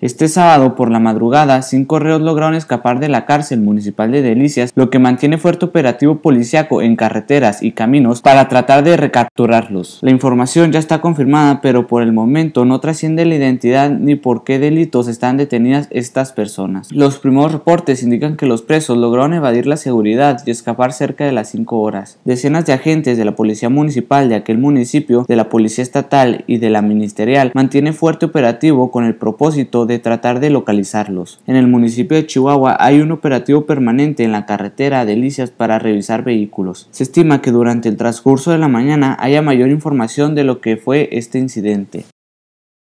Este sábado por la madrugada, cinco reos lograron escapar de la cárcel municipal de Delicias, lo que mantiene fuerte operativo policiaco en carreteras y caminos para tratar de recapturarlos. La información ya está confirmada, pero por el momento no trasciende la identidad ni por qué delitos están detenidas estas personas. Los primeros reportes indican que los presos lograron evadir la seguridad y escapar cerca de las cinco horas. Decenas de agentes de la policía municipal de aquel municipio, de la policía estatal y de la ministerial mantienen fuerte operativo con el propósito de tratar de localizarlos. En el municipio de Chihuahua hay un operativo permanente en la carretera Delicias para revisar vehículos. Se estima que durante el transcurso de la mañana haya mayor información de lo que fue este incidente.